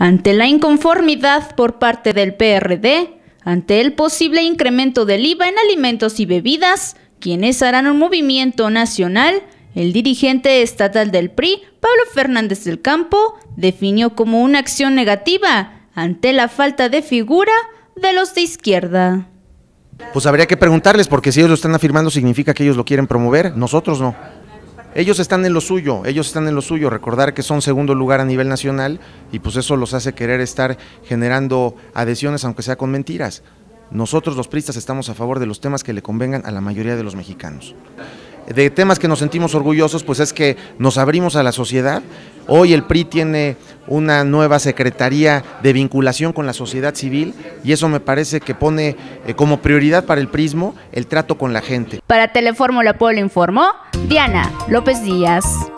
Ante la inconformidad por parte del PRD, ante el posible incremento del IVA en alimentos y bebidas, quienes harán un movimiento nacional, el dirigente estatal del PRI, Pablo Fernández del Campo, definió como una acción negativa ante la falta de figura de los de izquierda. Pues habría que preguntarles, porque si ellos lo están afirmando significa que ellos lo quieren promover, nosotros no ellos están en lo suyo, ellos están en lo suyo, recordar que son segundo lugar a nivel nacional y pues eso los hace querer estar generando adhesiones aunque sea con mentiras. Nosotros los pristas estamos a favor de los temas que le convengan a la mayoría de los mexicanos. De temas que nos sentimos orgullosos, pues es que nos abrimos a la sociedad. Hoy el PRI tiene una nueva Secretaría de Vinculación con la Sociedad Civil y eso me parece que pone eh, como prioridad para el prismo el trato con la gente. Para la Pueblo informó Diana López Díaz.